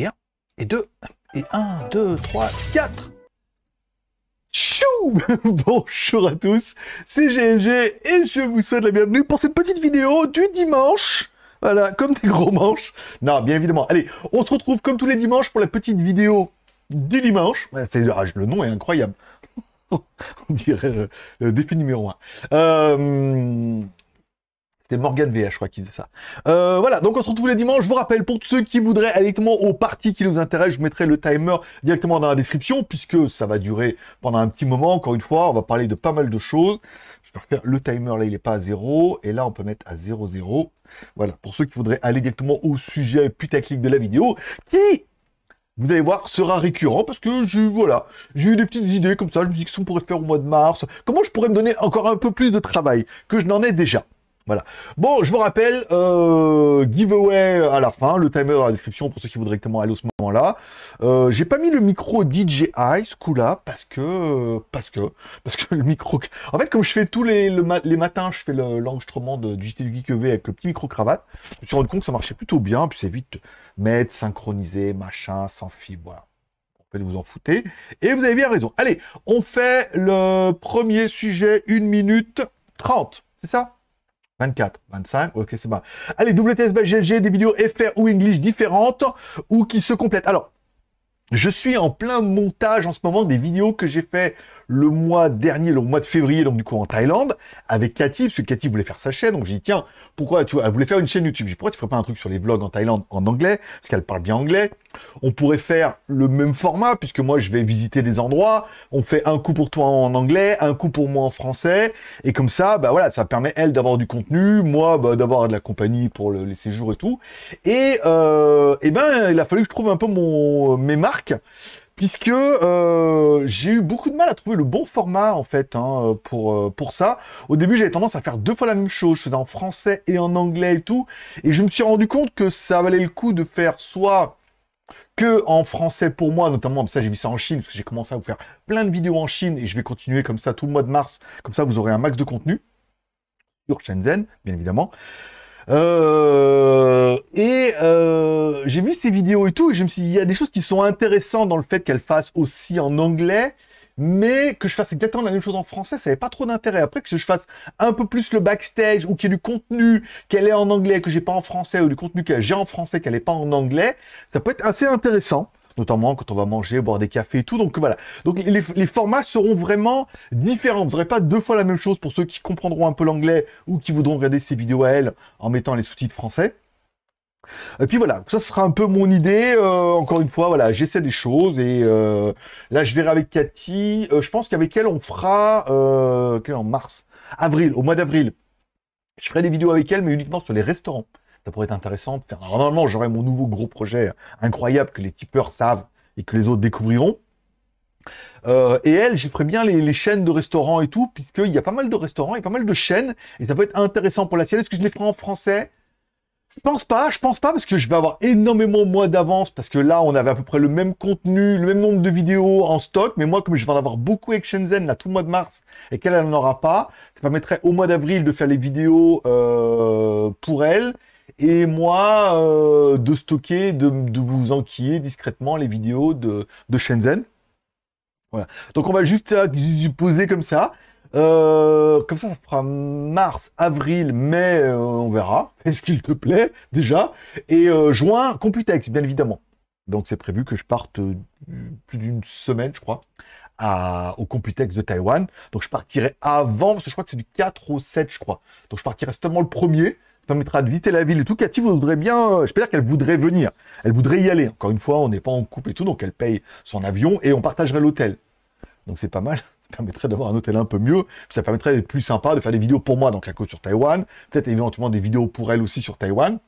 et 1, et 2, et 1, 2, 3, 4. Chou Bonjour à tous, c'est GNG et je vous souhaite la bienvenue pour cette petite vidéo du dimanche. Voilà, comme des gros manches. Non, bien évidemment. Allez, on se retrouve comme tous les dimanches pour la petite vidéo du dimanche. Ah, le nom est incroyable. on dirait le défi numéro 1. C'était Morgan VH, je crois, qui faisait ça. Euh, voilà, donc on se retrouve les dimanches. Je vous rappelle, pour ceux qui voudraient aller directement aux parties qui nous intéressent, je mettrai le timer directement dans la description, puisque ça va durer pendant un petit moment. Encore une fois, on va parler de pas mal de choses. Je le timer, là, il n'est pas à zéro. Et là, on peut mettre à zéro, zéro. Voilà, pour ceux qui voudraient aller directement au sujet clic de la vidéo, qui vous allez voir, sera récurrent parce que j'ai voilà, j'ai eu des petites idées comme ça. Je me dis que ce pourrait faire au mois de mars, comment je pourrais me donner encore un peu plus de travail que je n'en ai déjà. Voilà. Bon, je vous rappelle, euh, giveaway à la fin, le timer dans la description pour ceux qui voudraient directement aller au ce moment-là. Euh, j'ai pas mis le micro DJI ce coup-là parce que, parce que, parce que le micro. En fait, comme je fais tous les, les matins, je fais l'enregistrement le, du JT du Geek EV avec le petit micro cravate. Je me suis rendu compte que ça marchait plutôt bien, puis c'est vite mettre, synchroniser, machin, sans fibre, voilà. Vous en foutez. Et vous avez bien raison. Allez, on fait le premier sujet, 1 minute 30. C'est ça 24, 25, ok, c'est bon. Allez, j'ai des vidéos FR ou English différentes ou qui se complètent. Alors, je suis en plein montage en ce moment des vidéos que j'ai fait le mois dernier, le mois de février, donc du coup en Thaïlande, avec Cathy, parce que Cathy voulait faire sa chaîne, donc j'ai dit, tiens, pourquoi tu elle voulait faire une chaîne YouTube J'ai dit, pourquoi tu ferais pas un truc sur les vlogs en Thaïlande en anglais, parce qu'elle parle bien anglais. On pourrait faire le même format, puisque moi je vais visiter des endroits, on fait un coup pour toi en anglais, un coup pour moi en français, et comme ça, bah voilà, ça permet elle d'avoir du contenu, moi bah, d'avoir de la compagnie pour les séjours et tout. Et, euh, ben, il a fallu que je trouve un peu mon, mes marques puisque euh, j'ai eu beaucoup de mal à trouver le bon format en fait hein, pour, euh, pour ça. Au début, j'avais tendance à faire deux fois la même chose. Je faisais en français et en anglais et tout. Et je me suis rendu compte que ça valait le coup de faire soit que en français pour moi, notamment, comme ça j'ai vu ça en Chine, parce que j'ai commencé à vous faire plein de vidéos en Chine, et je vais continuer comme ça tout le mois de mars, comme ça vous aurez un max de contenu sur Shenzhen, bien évidemment. Euh, et euh, j'ai vu ces vidéos et tout, et je me suis dit, il y a des choses qui sont intéressantes dans le fait qu'elle fasse aussi en anglais, mais que je fasse exactement la même chose en français, ça n'avait pas trop d'intérêt. Après, que je fasse un peu plus le backstage, ou qu'il y ait du contenu qu'elle est en anglais, que j'ai pas en français, ou du contenu qu'elle j'ai en français, qu'elle n'est pas en anglais, ça peut être assez intéressant notamment quand on va manger, boire des cafés et tout. Donc voilà. Donc les, formats seront vraiment différents. Vous n'aurez pas deux fois la même chose pour ceux qui comprendront un peu l'anglais ou qui voudront regarder ces vidéos à elle en mettant les sous-titres français. Et puis voilà, ça sera un peu mon idée. Euh, encore une fois, voilà, j'essaie des choses et euh, là je verrai avec Cathy. Euh, je pense qu'avec elle on fera en mars, avril, au mois d'avril. Je ferai des vidéos avec elle, mais uniquement sur les restaurants ça pourrait être intéressant de faire. normalement, j'aurais mon nouveau gros projet incroyable que les tipeurs savent et que les autres découvriront. Euh, et elle, j'y ferai bien les, chaînes de restaurants et tout, puisqu'il y a pas mal de restaurants et pas mal de chaînes, et ça peut être intéressant pour la sienne. Est-ce que je les ferai en français Je pense pas, je pense pas, parce que je vais avoir énormément mois d'avance, parce que là, on avait à peu près le même contenu, le même nombre de vidéos en stock, mais moi, comme je vais en avoir beaucoup avec Shenzhen, là, tout le mois de mars, et qu'elle n'en aura pas, ça permettrait au mois d'avril de faire les vidéos euh, pour elle, et moi euh, de stocker, de, vous enquiller discrètement les vidéos de, de, Shenzhen. Voilà. Donc on va juste euh, poser comme ça. Euh, comme ça, ça fera mars, avril, mai, on verra. Est-ce qu'il te plaît déjà Et juin, Computex, bien évidemment. Donc c'est prévu que je parte plus d'une semaine, je crois, au Computex de Taïwan. Donc je partirai avant, parce que je crois que c'est du 4 au 7, je crois. Donc je partirai seulement le premier. er permettra de visiter la ville et tout. Cathy voudrait bien, euh, je peux dire qu'elle voudrait venir. Elle voudrait y aller. Encore une fois, on n'est pas en couple et tout, donc elle paye son avion et on partagerait l'hôtel. Donc c'est pas mal. Ça permettrait d'avoir un hôtel un peu mieux. Ça permettrait d'être plus sympa, de faire des vidéos pour moi, donc la côte sur Taïwan. Peut-être éventuellement des vidéos pour elle aussi sur Taïwan.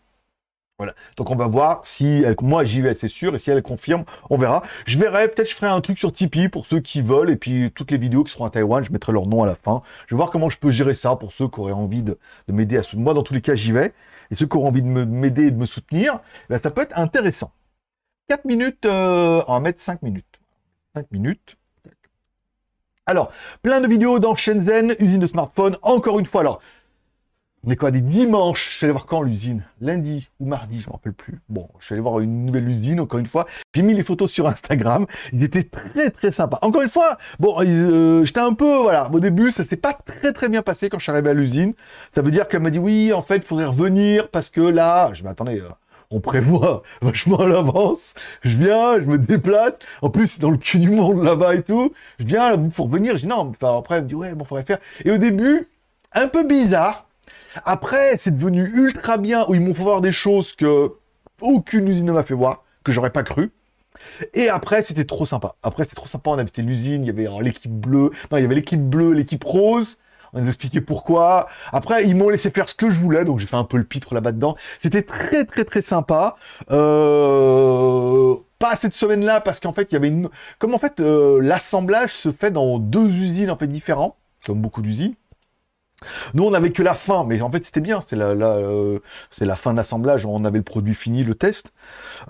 Voilà. Donc on va voir si elle, moi j'y vais, c'est sûr, et si elle confirme, on verra. Je verrai, peut-être je ferai un truc sur Tipeee pour ceux qui veulent, et puis toutes les vidéos qui seront à Taïwan, je mettrai leur nom à la fin. Je vais voir comment je peux gérer ça pour ceux qui auraient envie de, m'aider à soutenir. Moi, dans tous les cas, j'y vais. Et ceux qui ont envie de m'aider et de me soutenir, ben, ça peut être intéressant. 4 minutes, en euh, on va mettre 5 minutes. 5 minutes. Alors, plein de vidéos dans Shenzhen, usine de smartphone encore une fois. Alors, on est quoi des dimanches Je suis allé voir quand l'usine Lundi ou mardi, je ne me rappelle plus. Bon, je suis allé voir une nouvelle usine, encore une fois. J'ai mis les photos sur Instagram. Ils étaient très très sympas. Encore une fois, bon, euh, j'étais un peu, voilà, au début, ça s'est pas très très bien passé quand je suis arrivé à l'usine. Ça veut dire qu'elle m'a dit, oui, en fait, il faudrait revenir parce que là, je m'attendais... Euh, on prévoit vachement à l'avance. Je viens, je me déplace. En plus, c'est dans le cul du monde là-bas et tout. Je viens, il faut revenir. je dis non. Enfin, après, elle me dit ouais, bon, faudrait faire. Et au début, un peu bizarre. Après, c'est devenu ultra bien où ils m'ont fait voir des choses que aucune usine ne m'a fait voir, que j'aurais pas cru. Et après, c'était trop sympa. Après, c'était trop sympa. On avait visité l'usine, il y avait euh, l'équipe bleue, non, il y avait l'équipe bleue, l'équipe rose. On a expliqué pourquoi. Après, ils m'ont laissé faire ce que je voulais, donc j'ai fait un peu le pitre là-bas dedans. C'était très, très, très sympa. Euh, pas cette semaine-là, parce qu'en fait, il y avait une... Comme en fait, euh, l'assemblage se fait dans deux usines, en fait, différents, comme beaucoup d'usines. Nous, on n'avait que la fin, mais en fait, c'était bien. Euh, c'est la, fin d'assemblage On avait le produit fini, le test.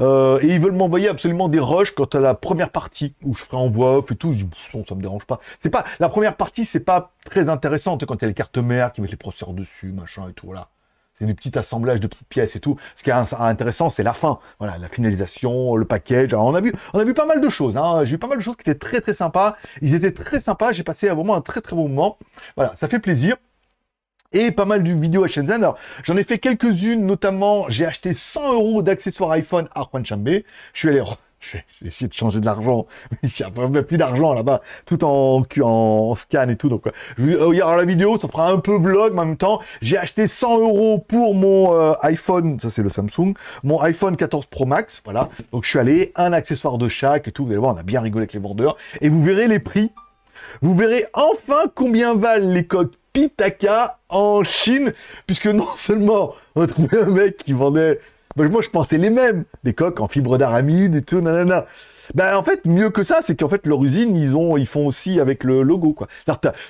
Euh, et ils veulent m'envoyer absolument des rushs quant à la première partie où je ferai en voix off et tout. Je dis, ça me dérange pas. C'est pas la première partie, c'est pas très intéressante quand il y a les cartes mères qui mettent les processeurs dessus, machin et tout. Voilà. C'est des petits assemblages de petites pièces et tout. Ce qui est intéressant, c'est la fin. Voilà, la finalisation, le package. on a vu, on a vu pas mal de choses. Hein. J'ai vu pas mal de choses qui étaient très très sympas. Ils étaient très sympas. J'ai passé vraiment un très très bon moment. Voilà, ça fait plaisir et pas mal de vidéos à Shenzhen. Alors, j'en ai fait quelques-unes, notamment, j'ai acheté 100 euros d'accessoires iPhone à Chambe. Je suis allé vais essayer de changer de l'argent, il n'y a plus d'argent là-bas, tout en, en, scan et tout. Donc, je euh, la vidéo, ça fera un peu vlog, mais en même temps, j'ai acheté 100 euros pour mon euh, iPhone, ça c'est le Samsung, mon iPhone 14 Pro Max, voilà. Donc, je suis allé, un accessoire de chaque et tout, vous allez voir, on a bien rigolé avec les vendeurs, et vous verrez les prix. Vous verrez enfin combien valent les codes Pitaka en Chine, puisque non seulement on trouvé un mec qui vendait, ben, moi je pensais les mêmes, des coques en fibre d'aramide et tout, nanana. Ben en fait, mieux que ça, c'est qu'en fait leur usine, ils ont, ils font aussi avec le logo quoi.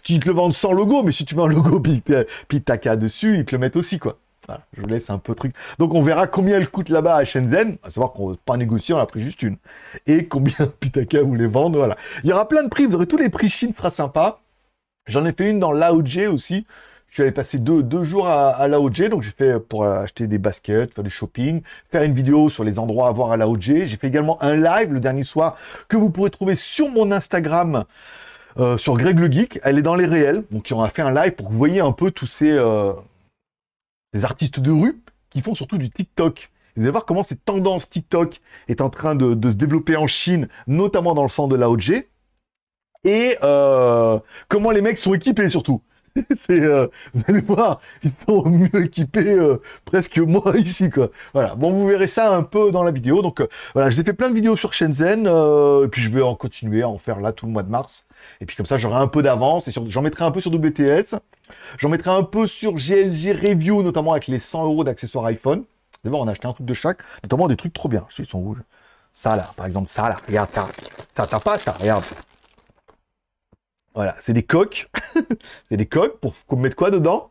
Tu te le vendes sans logo, mais si tu mets un logo euh, Pitaka dessus, ils te le mettent aussi quoi. je vous laisse un peu truc. Donc on verra combien elle coûte là-bas à Shenzhen, à savoir qu'on pas négocier, on a pris juste une. Et combien Pitaka les vendre, voilà. Il y aura plein de prix, vous aurez tous les prix Chine, sera sympa. J'en ai fait une dans l'AOG aussi. Je suis allé passer deux, jours à, à l'AOG, donc j'ai fait euh, pour euh, acheter des baskets, faire du shopping, faire une vidéo sur les endroits à voir à l'AOG. J'ai fait également un live le dernier soir que vous pourrez trouver sur mon Instagram. Euh, sur Greg le Geek, elle est dans les réels, donc on a fait un live pour que vous voyez un peu tous ces, artistes de rue qui font surtout du TikTok. Vous allez voir comment cette tendance TikTok est en train de, de se développer en Chine, notamment dans le sens de l'AOG et euh, comment les mecs sont équipés surtout. c'est, euh, vous allez voir, ils sont mieux équipés euh, presque moi ici quoi. Voilà. Bon, vous verrez ça un peu dans la vidéo. Donc euh, voilà, je vous fait plein de vidéos sur Shenzhen et puis je vais en continuer à en faire là tout le mois de mars. Et puis comme ça, j'aurai un peu d'avance et j'en mettrai un peu sur WTS. J'en mettrai un peu sur GLG Review, notamment avec les 100 euros d'accessoires iPhone. D'abord, on a acheté un truc de chaque, notamment des trucs trop bien. Ils sont rouges. Ça là, par exemple, ça là, regarde ça. Ça t'as pas ça, regarde. Voilà, c'est des coques. c'est des coques pour, mettre quoi dedans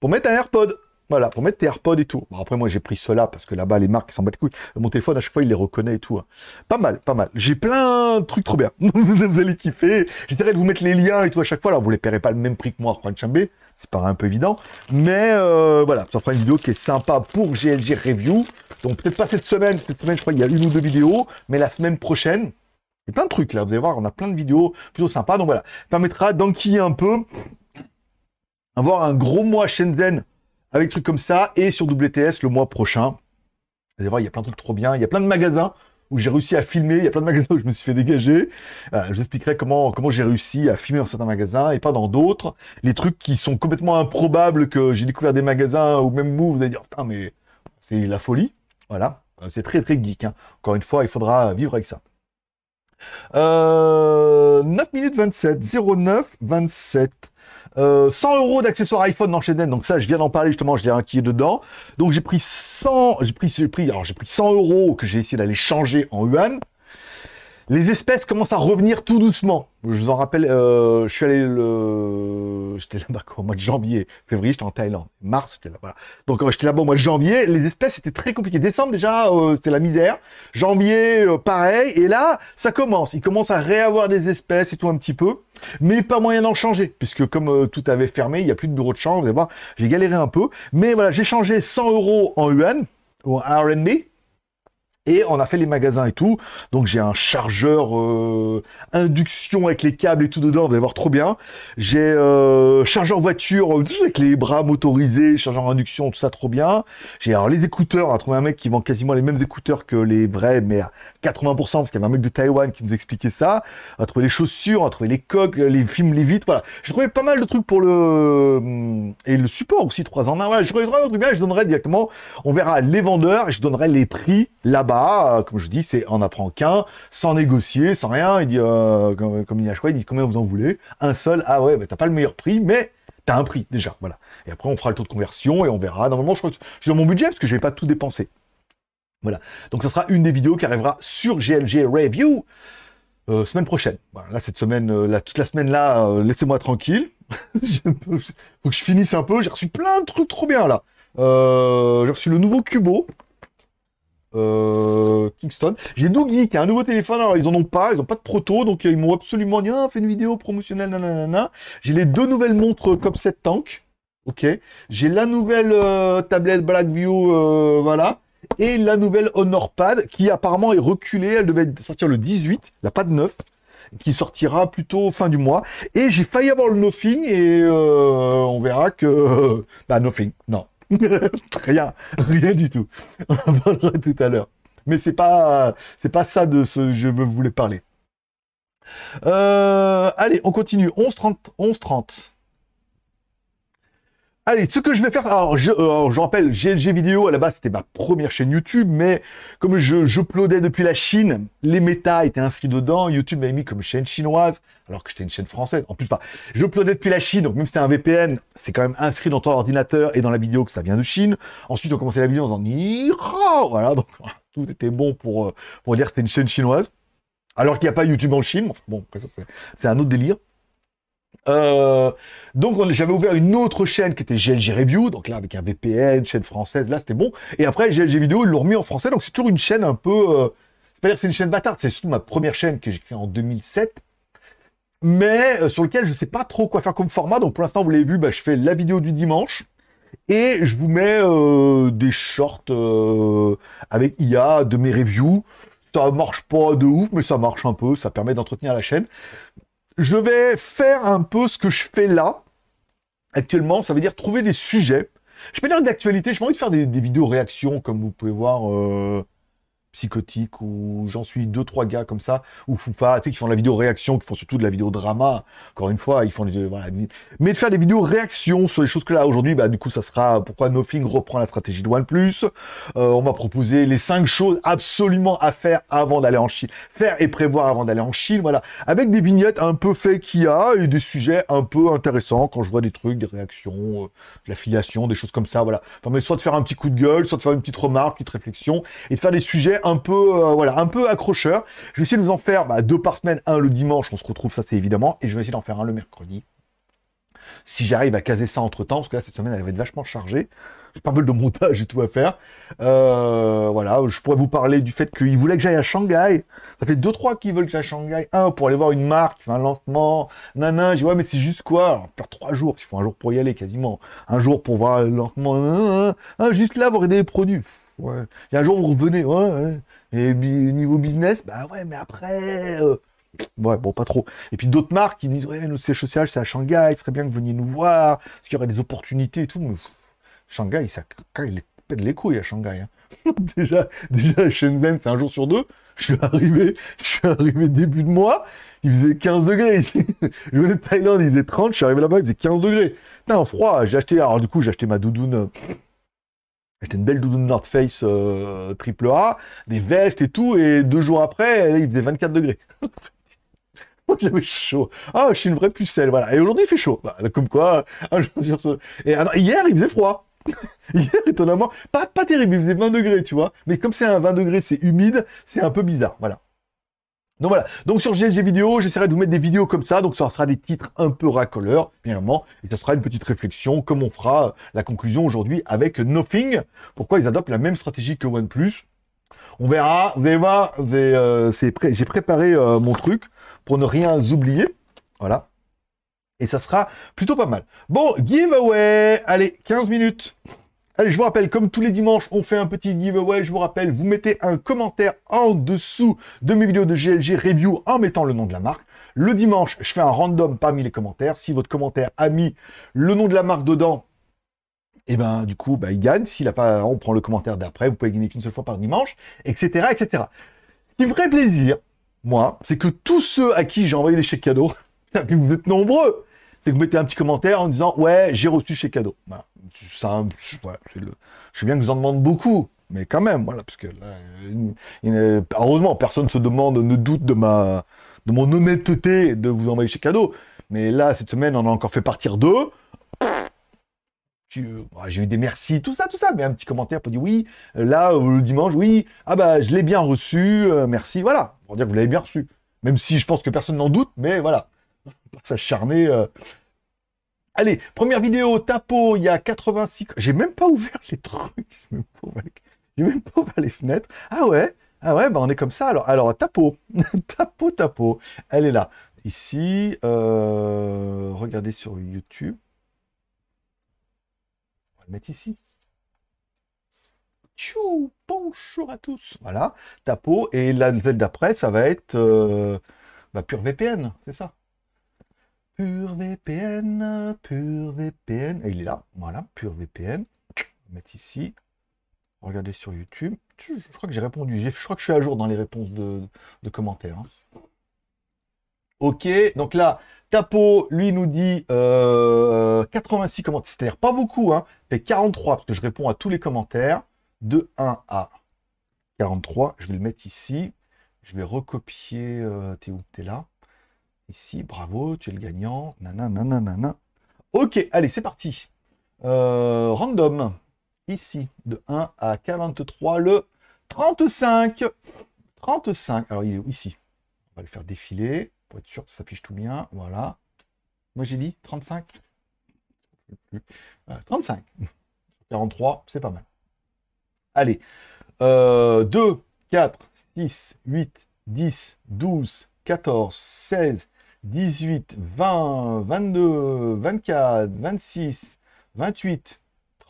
Pour mettre un AirPod. Voilà, pour mettre tes AirPods et tout. après, moi, j'ai pris cela parce que là-bas, les marques s'en battent couilles. Euh, mon téléphone, à chaque fois, il les reconnaît et tout. Hein. Pas mal, pas mal. J'ai plein de trucs trop bien. vous allez kiffer. J'essaierai de vous mettre les liens et tout à chaque fois. Alors, vous les paierez pas le même prix que moi, Juan Chambé. C'est pas un peu évident. Mais euh, voilà, ça fera une vidéo qui est sympa pour GLG Review. Donc, peut-être pas cette semaine. Cette semaine, je crois qu'il y a une ou deux vidéos. Mais la semaine prochaine, plein de trucs là, vous allez voir, on a plein de vidéos plutôt sympas. Donc voilà, permettra d'enquiller un peu, avoir un gros mois Shenzhen avec trucs comme ça, et sur WTS le mois prochain. Vous allez voir, il y a plein de trucs trop bien, il y a plein de magasins où j'ai réussi à filmer, il y a plein de magasins où je me suis fait dégager. Euh, je vous expliquerai comment, comment j'ai réussi à filmer dans certains magasins et pas dans d'autres. Les trucs qui sont complètement improbables que j'ai découvert des magasins ou même vous, vous allez dire, putain, mais c'est la folie. Voilà, euh, c'est très très geek. Hein. Encore une fois, il faudra vivre avec ça. 9 euh, minutes 27, 09 27. 100 euros d'accessoires iPhone dans donc ça je viens d'en parler justement, j'ai un qui est dedans. Donc j'ai pris 100, j'ai pris, pris, alors j'ai pris 100 euros que j'ai essayé d'aller changer en yuan. Les espèces commencent à revenir tout doucement. Je vous en rappelle, euh, je suis allé le... J'étais là-bas au mois de janvier. Février, j'étais en Thaïlande. Mars, j'étais là-bas. Donc euh, j'étais là-bas au mois de janvier. Les espèces, étaient très compliquées. Décembre, déjà, euh, c'était la misère. Janvier, pareil. Et là, ça commence. Il commence à réavoir des espèces et tout un petit peu. Mais pas moyen d'en changer. Puisque comme tout avait fermé, il n'y a plus de bureau de change. Vous allez voir, j'ai galéré un peu. Mais voilà, j'ai changé 100 euros en yuan, ou en RMB. Et on a fait les magasins et tout. Donc j'ai un chargeur euh, induction avec les câbles et tout dedans, vous allez voir trop bien. J'ai euh, chargeur voiture euh, avec les bras motorisés, chargeur induction, tout ça trop bien. J'ai alors les écouteurs, on hein, a trouvé un mec qui vend quasiment les mêmes écouteurs que les vrais, mais à 80%, parce qu'il y avait un mec de Taïwan qui nous expliquait ça. On a trouvé les chaussures, on a trouvé les coques, les films, les vitres, voilà. J'ai trouvé pas mal de trucs pour le... Hum, et le support aussi, trois ans 1, voilà. Je trouvé bien, je donnerai directement, on verra les vendeurs, et je donnerai les prix là-bas euh, comme je dis, c'est on apprend qu'un, sans négocier, sans rien. Il dit, euh, comme, il y a choix, il dit combien vous en voulez Un seul, ah ouais, bah, t'as pas le meilleur prix, mais t'as un prix déjà, voilà. Et après, on fera le taux de conversion et on verra. Normalement, je, suis dans mon budget parce que je vais pas tout dépenser. Voilà. Donc, ça sera une des vidéos qui arrivera sur GLG Review euh, semaine prochaine. Voilà, là, cette semaine, toute la semaine là, laissez-moi tranquille. Faut que je finisse un peu. J'ai reçu plein de trucs trop bien là. J'ai reçu le nouveau Cubo. Euh, Kingston. J'ai Dougie hein, qui a un nouveau téléphone, alors ils en ont pas, ils ont pas de proto, donc euh, ils m'ont absolument dit, fait une vidéo promotionnelle, J'ai les deux nouvelles montres euh, comme cette Tank, ok. J'ai la nouvelle tablette Blackview, voilà. Et la nouvelle Honor Pad, qui apparemment est reculée, elle devait sortir le 18, la Pad 9 qui sortira plutôt fin du mois. Et j'ai failli avoir le Nothing et on verra que bah Nothing, non, rien, rien du tout. On en parlera tout à l'heure. Mais c'est pas, c'est pas ça de ce que je voulais parler. Euh, allez, on continue. 11 30, 11 30. Allez, ce que je vais faire, alors je, euh, rappelle, GLG Vidéo, à la base, c'était ma première chaîne YouTube, mais comme je, plaudais depuis la Chine, les méta étaient inscrits dedans, YouTube m'a mis comme chaîne chinoise, alors que j'étais une chaîne française. En plus, enfin, je plaudais depuis la Chine, donc même si c'était un VPN, c'est quand même inscrit dans ton ordinateur et dans la vidéo que ça vient de Chine. Ensuite, on commençait la vidéo en disant « Voilà, donc tout était bon pour, euh, pour dire que c'était une chaîne chinoise. Alors qu'il n'y a pas YouTube en Chine. Bon, après ça, c'est un autre délire. Euh, donc j'avais ouvert une autre chaîne qui était GLG Review, donc là avec un VPN, chaîne française, là c'était bon. Et après GLG Vidéo, ils l'ont remis en français, donc c'est toujours une chaîne un peu... Euh, c'est pas dire c'est une chaîne bâtarde, c'est surtout ma première chaîne que j'ai créée en 2007, mais euh, sur lequel je sais pas trop quoi faire comme format, donc pour l'instant vous l'avez vu, bah, je fais la vidéo du dimanche, et je vous mets des shorts avec IA de mes reviews. Ça marche pas de ouf, mais ça marche un peu, ça permet d'entretenir la chaîne je vais faire un peu ce que je fais là, actuellement, ça veut dire trouver des sujets. Je peux dire d'actualité, je vais de faire des, vidéos réactions, comme vous pouvez voir euh, psychotique ou j'en suis deux trois gars comme ça ou pas tu sais qui font de la vidéo réaction qui font surtout de la vidéo drama encore une fois ils font des voilà, mais de faire des vidéos réactions sur les choses que là aujourd'hui bah du coup ça sera pourquoi Nothing reprend la stratégie de OnePlus euh, on m'a proposé les cinq choses absolument à faire avant d'aller en Chine faire et prévoir avant d'aller en Chine voilà avec des vignettes un peu fait qu'il a et des sujets un peu intéressants quand je vois des trucs des réactions euh, de l'affiliation des choses comme ça voilà soit de faire un petit coup de gueule soit de faire une petite remarque une petite réflexion et de faire des sujets un peu, euh, voilà, un peu accrocheur. Je vais essayer de vous en faire bah, deux par semaine, un le dimanche, on se retrouve, ça c'est évidemment, et je vais essayer d'en faire un le mercredi. Si j'arrive à caser ça entre temps, parce que là cette semaine elle va être vachement chargée. C'est pas mal de montage et tout à faire. Euh, voilà, je pourrais vous parler du fait qu'ils voulaient que j'aille à Shanghai. Ça fait deux, trois qu'ils veulent que j'aille à Shanghai. Un, pour aller voir une marque, un lancement. Nanan, j'ai ouais, mais c'est juste quoi Alors, trois jours, Il faut un jour pour y aller quasiment. Un jour pour voir le lancement. juste là, vous regardez des produits. Ouais. Et un jour, vous revenez, ouais, hein, hein. Et niveau business, bah ouais, mais après. Euh, ouais, bon, pas trop. Et puis d'autres marques qui me disent, ouais, nos sièges social, c'est à Shanghai, il serait bien que vous veniez nous voir, parce qu'il y aurait des opportunités et tout. Mais Shanghai, ça il pète les couilles à Shanghai. Hein. déjà, déjà, Shenzhen, c'est un jour sur deux. Je suis arrivé, je suis arrivé début de mois, il faisait 15 degrés ici. je venais de Thaïlande, il faisait 30, je suis arrivé là-bas, il faisait 15 degrés. Putain, froid, j'ai acheté, alors du coup, j'ai acheté ma doudoune. Euh, J'étais une belle doudoune North Face euh, A, des vestes et tout, et deux jours après, il faisait 24 degrés. J'avais chaud. Ah, je suis une vraie pucelle, voilà. Et aujourd'hui, il fait chaud. Bah, comme quoi, un jour sur ce... Et ah hier, il faisait froid. hier, étonnamment, pas, pas terrible, il faisait 20 degrés, tu vois. Mais comme c'est un 20 degrés, c'est humide, c'est un peu bizarre, voilà. Donc voilà. Donc sur GLG vidéo, j'essaierai de vous mettre des vidéos comme ça. Donc ça sera des titres un peu racoleurs, évidemment, Et ça sera une petite réflexion, comme on fera euh, la conclusion aujourd'hui avec Nothing. Pourquoi ils adoptent la même stratégie que OnePlus On verra. Vous allez voir, euh, j'ai préparé euh, mon truc pour ne rien oublier. Voilà. Et ça sera plutôt pas mal. Bon, giveaway Allez, 15 minutes Allez, je vous rappelle, comme tous les dimanches, on fait un petit giveaway. Je vous rappelle, vous mettez un commentaire en dessous de mes vidéos de GLG Review en mettant le nom de la marque. Le dimanche, je fais un random parmi les commentaires. Si votre commentaire a mis le nom de la marque dedans, et eh ben du coup, bah, il gagne. S'il n'a pas, on prend le commentaire d'après. Vous pouvez gagner qu'une seule fois par dimanche, etc., etc. Ce qui me ferait plaisir, moi, c'est que tous ceux à qui j'ai envoyé les chèques cadeaux, vous êtes nombreux, c'est que vous mettez un petit commentaire en disant ouais, j'ai reçu chèque cadeau. Je sais bien que vous en demande beaucoup, mais quand même, voilà, parce que heureusement, personne ne se demande, ne doute de ma, mon honnêteté de vous envoyer chez cadeau. Mais là, cette semaine, on a encore fait partir deux. J'ai eu des merci, tout ça, tout ça, mais un petit commentaire pour dire oui, là, euh, le dimanche, oui, ah bah, je l'ai bien reçu, euh, merci, voilà, pour dire que vous l'avez bien reçu. Même si je pense que personne n'en doute, mais voilà, pas s'acharner euh, Allez, première vidéo, Tapo, il y a 86... J'ai même pas ouvert les trucs. J'ai même pas ouvert les, fenêtres. Ah ouais Ah ouais, bah, on est comme ça. Alors, alors Tapo, Tapo, Tapo. Elle est là. Ici, euh, regardez sur YouTube. On va le mettre ici. Tchou, bonjour à tous. Voilà, Tapo. Et la nouvelle d'après, ça va être euh, bah, pure VPN, c'est ça Pure VPN, pur VPN. Et il est là, voilà, pur VPN. mettre ici. Regardez sur YouTube. Je crois que j'ai répondu. Je crois que je suis à jour dans les réponses de, commentaires. Hein. Ok, donc là, Tapo, lui, nous dit 86 euh, commentaires. pas beaucoup, hein, fait 43, parce que je réponds à tous les commentaires. De 1 à 43, je vais le mettre ici. Je vais recopier. Euh, t'es où T'es là Ici, bravo, tu es le gagnant. Nanana, nanana. Ok, allez, c'est parti. Euh, random. Ici, de 1 à 43, le 35. 35. Alors, il est où Ici. On va le faire défiler pour être sûr que ça s'affiche tout bien. Voilà. Moi, j'ai dit 35. 35. 43, c'est pas mal. Allez. 2, 4, 6, 8, 10, 12, 14, 16, 18, 20, 22, 24, 26, 28,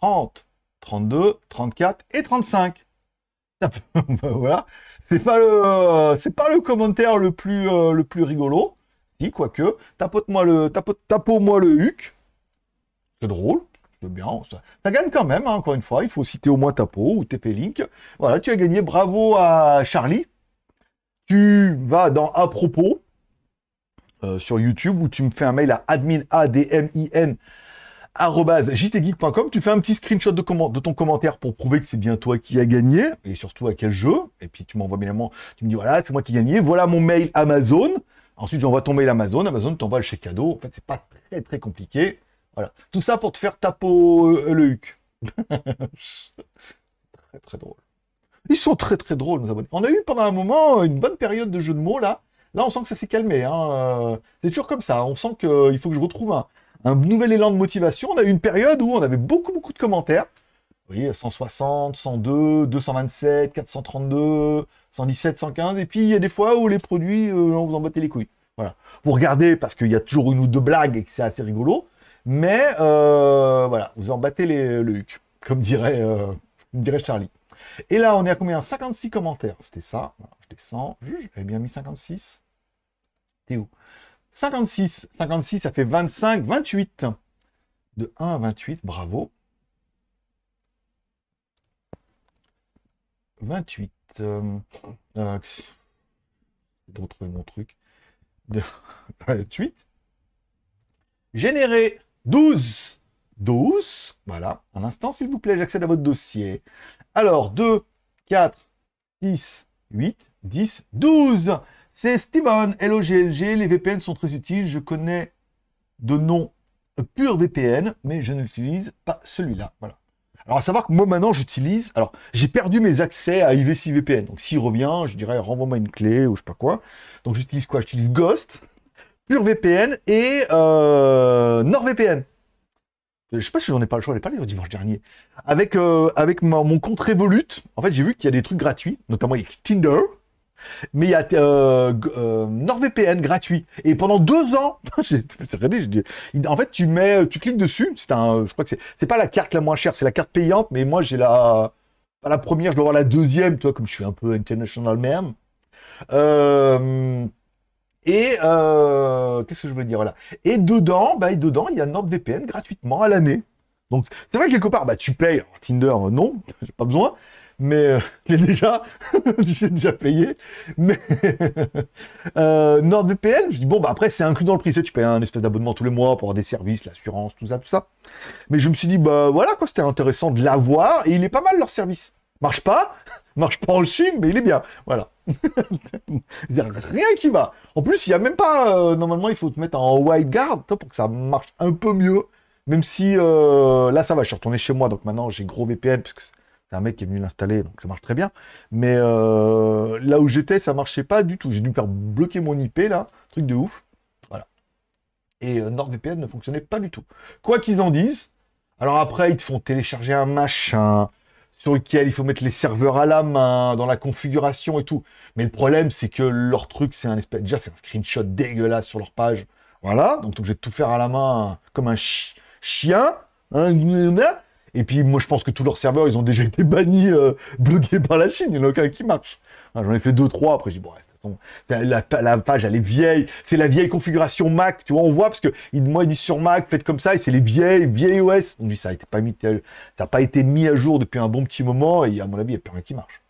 30, 32, 34 et 35. Ben voilà, c'est pas le c'est pas le commentaire le plus euh, le plus rigolo. Si quoique, tapote-moi le moi le huc. C'est drôle, c'est bien. Ça, gagne quand même hein, encore une fois, il faut citer au moins Tapo ou TP Link. Voilà, tu as gagné, bravo à Charlie. Tu vas dans à propos euh, sur YouTube ou tu me fais un mail à admin n jtgeek.com, tu fais un petit screenshot de, comment, de ton commentaire pour prouver que c'est bien toi qui as gagné, et surtout à quel jeu, et puis tu m'envoies évidemment, tu me dis voilà, c'est moi qui ai gagné, voilà mon mail Amazon, ensuite j'envoie ton mail Amazon, Amazon t'envoie le chèque cadeau, en fait c'est pas très très compliqué, voilà. Tout ça pour te faire tapo euh, le huc. très très drôle. Ils sont très très drôles, nos abonnés. On a eu pendant un moment une bonne période de jeux de mots là, Là, on sent que ça s'est calmé. Hein, euh, c'est toujours comme ça. On sent qu'il euh, faut que je retrouve un, nouvel élan de motivation. On a eu une période où on avait beaucoup, beaucoup de commentaires. Vous voyez, 160, 102, 227, 432, 117, 115. Et puis, il y a des fois où les produits, euh, on vous en les couilles. Voilà. Vous regardez parce qu'il y a toujours une ou deux blagues et que c'est assez rigolo. Mais voilà, vous en battez les, le huc, comme dirait, dirait Charlie. Et là, on est à combien 56 commentaires. C'était ça. Je descends. J'avais bien mis 56. T'es où 56. 56, ça fait 25, 28. De 1 à 28, bravo. 28. D'autres euh, euh mon truc. De 28. Générer 12 12. Voilà, un instant, s'il vous plaît, j'accède à votre dossier. Alors, 2, 4, 6, 8, 10, 12. C'est Steven, L-O-G-L-G. les VPN sont très utiles, je connais de nom pur VPN, mais je n'utilise pas celui-là. Voilà. Alors, à savoir que moi, maintenant, j'utilise... Alors, j'ai perdu mes accès à IVC VPN. Donc, s'il revient, je dirais, renvoie-moi une clé ou je sais pas quoi. Donc, j'utilise quoi J'utilise Ghost, pur VPN et euh, NordVPN. Euh, je sais pas si j'en ai pas le choix, pas parlé au dimanche dernier. Avec, euh, avec mon compte Revolut, en fait, j'ai vu qu'il y a des trucs gratuits, notamment avec Tinder, mais il y a euh, euh, NordVPN gratuit. Et pendant deux ans, en fait, tu mets, tu cliques dessus, c'est un, je crois que c'est, c'est pas la carte la moins chère, c'est la carte payante, mais moi, j'ai la, pas la première, je dois avoir la deuxième, toi, comme je suis un peu international même. Et euh, qu'est-ce que je veux dire là Et dedans, bah, dedans, il y a NordVPN gratuitement à l'année. Donc c'est vrai que quelque part, bah, tu payes. Tinder, euh, non, j'ai pas besoin. Mais euh, déjà, j'ai déjà payé. Mais NordVPN, je dis bon bah après c'est inclus dans le prix, tu, sais, tu payes un espèce d'abonnement tous les mois pour avoir des services, l'assurance, tout ça, tout ça. Mais je me suis dit bah voilà quoi, c'était intéressant de l'avoir et il est pas mal leur service. Marche pas, marche pas en Chine, mais il est bien. Voilà. rien qui va. En plus, il n'y a même pas. Euh, normalement, il faut te mettre en guard pour que ça marche un peu mieux. Même si euh, là, ça va. Je suis retourné chez moi, donc maintenant j'ai gros VPN parce que c'est un mec qui est venu l'installer, donc ça marche très bien. Mais euh, là où j'étais, ça marchait pas du tout. J'ai dû faire bloquer mon IP là, truc de ouf. Voilà. Et NordVPN ne fonctionnait pas du tout. Quoi qu'ils en disent. Alors après, ils te font télécharger un machin sur lequel il faut mettre les serveurs à la main, dans la configuration et tout. Mais le problème, c'est que leur truc, c'est un espèce, déjà, c'est un screenshot dégueulasse sur leur page. Voilà, donc obligé de tout faire à la main, comme un chien. Hein, et puis, moi, je pense que tous leurs serveurs, ils ont déjà été bannis, euh, bloqués par la Chine. Il n'y en a aucun qui marche. Hein, j'en ai fait deux, trois. Après, j'ai dit, bon, la, page, elle est vieille. C'est la vieille configuration Mac. Tu vois, on voit parce que il, moi, il dit sur Mac, faites comme ça. Et c'est les vieilles, vieilles OS. On dit, ça n'a pas, mis, pas été mis à jour depuis un bon petit moment. Et à mon avis, il n'y a plus rien qui marche.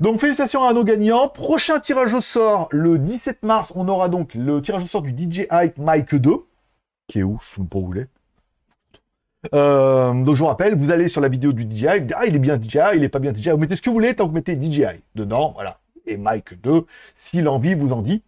Donc félicitations à nos gagnants. Prochain tirage au sort le 17 mars. On aura donc le tirage au sort du DJI Mike 2, qui est où Je ne sais pas où euh, donc je vous rappelle, vous allez sur la vidéo du DJI, ah il est bien DJI, ah, il est pas bien DJI, vous mettez ce que vous voulez tant que vous mettez DJI dedans, voilà. Et Mike 2, si l'envie vous en dit.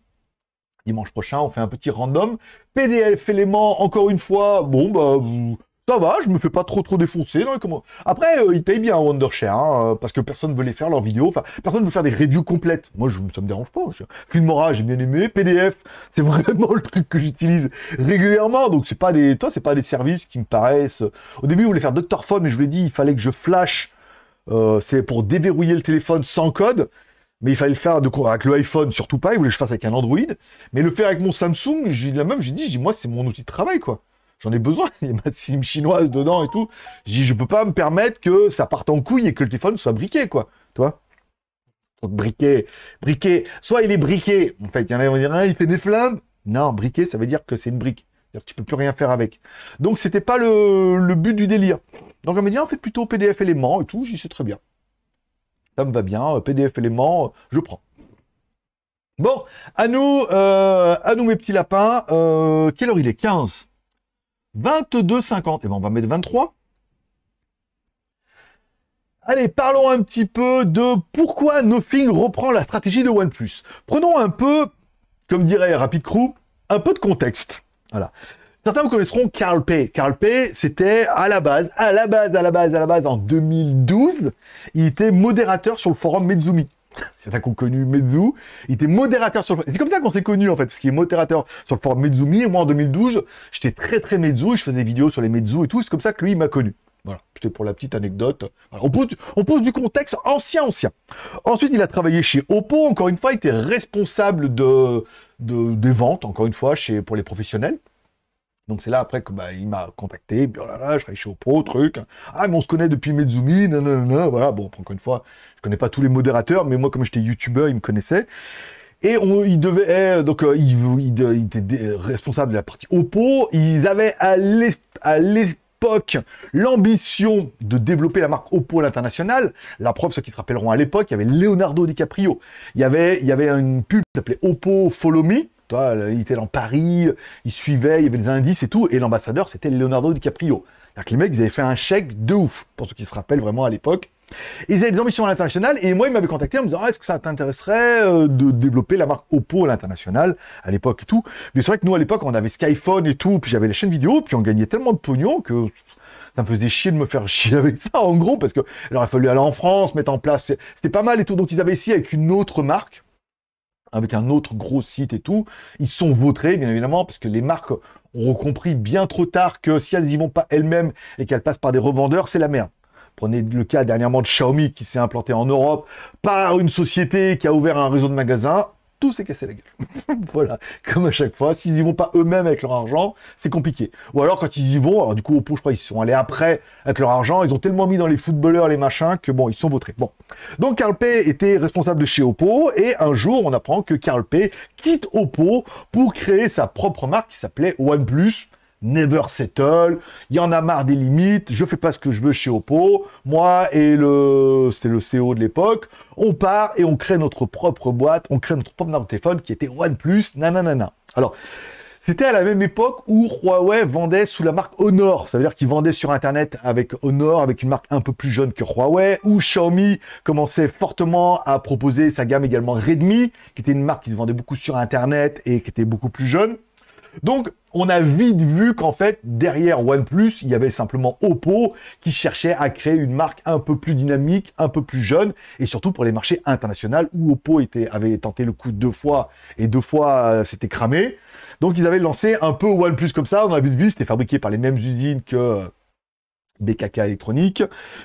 Dimanche prochain, on fait un petit random. PDF élément, encore une fois, bon bah vous, ça va, je me fais pas trop trop défoncer. Non, comment... Après, euh, ils payent bien Wondershare, hein, euh, parce que personne ne veut les faire leurs vidéos. Enfin, personne veut faire des reviews complètes. Moi, je, ça me dérange pas. Filmora, j'ai bien aimé. PDF, c'est vraiment le truc que j'utilise régulièrement. Donc, c'est pas des, toi, c'est pas des services qui me paraissent. Euh, au début, je voulais faire Dr. Phone, mais je lui ai dit, il fallait que je flash. c'est pour déverrouiller le téléphone sans code mais il fallait le faire de, avec le iPhone, surtout pas, il voulait que je fasse avec un Android. Mais le faire avec mon Samsung, j'ai la même, j'ai dit, moi c'est mon outil de travail quoi j'en ai besoin, il y a ma SIM chinoise dedans et tout. Je dis, je peux pas me permettre que ça parte en couille et que le téléphone soit briqué, quoi. Tu vois Briqué, briqué. Soit il est briqué. En fait, il y en a qui dire, ah, il fait des flammes. Non, briqué, ça veut dire que c'est une brique. C'est-à-dire que tu peux plus rien faire avec. Donc, c'était pas le, but du délire. Donc, elle me dit, on ah, fait plutôt PDF éléments et tout. J'y sais très bien. Ça me va bien. Euh, PDF éléments, euh, je prends. Bon, à nous, euh, à nous mes petits lapins. quelle heure il est 15 22,50. Et eh ben on va mettre 23. Allez, parlons un petit peu de pourquoi Nothing reprend la stratégie de OnePlus. Prenons un peu, comme dirait Rapid Crew, un peu de contexte. Voilà. Certains vous connaîtront Carl P. Carl P, c'était à la base, à la base, à la base, à la base, en 2012, il était modérateur sur le forum Mezumi. c'est un connu, Mezu. Il était modérateur sur le... C'est comme ça qu'on s'est connu en fait, parce qu'il est modérateur sur le forum Mezumi. moi, en 2012, j'étais très très Mezu. Je faisais des vidéos sur les Mezu et tout. C'est comme ça que lui, il m'a connu. Voilà, c'était pour la petite anecdote. on, pose, on pose du contexte ancien, ancien. Ensuite, il a travaillé chez Oppo. Encore une fois, il était responsable de, de des ventes, encore une fois, chez, pour les professionnels. Donc c'est là après que bah, il m'a contacté, puis, là là, je travaille chez Oppo, truc. Hein. Ah mais on se connaît depuis Mezumi, nanana, voilà. Bon, encore une fois, je connais pas tous les modérateurs, mais moi comme j'étais youtubeur, ils me connaissaient. Et on, ils devaient, donc euh, ils, euh, de la partie Oppo. Ils avaient à l'époque l'ambition de développer la marque Oppo à l'international. La preuve, ceux qui se rappelleront à l'époque, il y avait Leonardo DiCaprio. Il y avait, il y avait une pub qui s'appelait Oppo Follow Me euh, il était dans Paris, il suivait, il y avait des indices et tout, et l'ambassadeur, c'était Leonardo DiCaprio. les mecs, ils avaient fait un chèque de ouf, pour ceux qui se rappellent vraiment à l'époque. Ils avaient des ambitions à l'international, et moi, ils m'avaient contacté en me disant ah, Est-ce que ça t'intéresserait euh, de développer la marque Oppo à l'international, à l'époque et tout Mais c'est vrai que nous, à l'époque, on avait Skyphone et tout, puis j'avais la chaîne vidéo, puis on gagnait tellement de pognon que ça me faisait chier de me faire chier avec ça, en gros, parce que il aurait fallu aller en France, mettre en place. C'était pas mal et tout. Donc, ils avaient essayé avec une autre marque avec un autre gros site et tout. Ils sont vautrés, bien évidemment, parce que les marques ont compris bien trop tard que si elles n'y vont pas elles-mêmes et qu'elles passent par des revendeurs, c'est la merde. Prenez le cas dernièrement de Xiaomi qui s'est implanté en Europe par une société qui a ouvert un réseau de magasins tout s'est cassé la gueule. voilà, comme à chaque fois, s'ils n'y vont pas eux-mêmes avec leur argent, c'est compliqué. Ou alors quand ils y vont, alors du coup au je crois ils sont allés après avec leur argent, ils ont tellement mis dans les footballeurs, les machins, que bon, ils sont votrés Bon. Donc Karl P était responsable de chez Oppo, et un jour on apprend que Karl P quitte Oppo pour créer sa propre marque qui s'appelait OnePlus never settle, il y en a marre des limites, je fais pas ce que je veux chez Oppo, moi et le, c'était le CEO de l'époque, on part et on crée notre propre boîte, on crée notre propre téléphone qui était OnePlus, nanana. Alors, c'était à la même époque où Huawei vendait sous la marque Honor. Ça veut dire qu'ils vendaient sur Internet avec Honor, avec une marque un peu plus jeune que Huawei, où Xiaomi commençait fortement à proposer sa gamme également Redmi, qui était une marque qui vendait beaucoup sur Internet et qui était beaucoup plus jeune. Donc, on a vite vu qu'en fait, derrière OnePlus, il y avait simplement Oppo qui cherchait à créer une marque un peu plus dynamique, un peu plus jeune, et surtout pour les marchés internationaux où Oppo avait tenté le coup deux fois et deux fois euh, s'était cramé. Donc, ils avaient lancé un peu OnePlus comme ça. On a vite vu, c'était fabriqué par les mêmes usines que BKK électronique.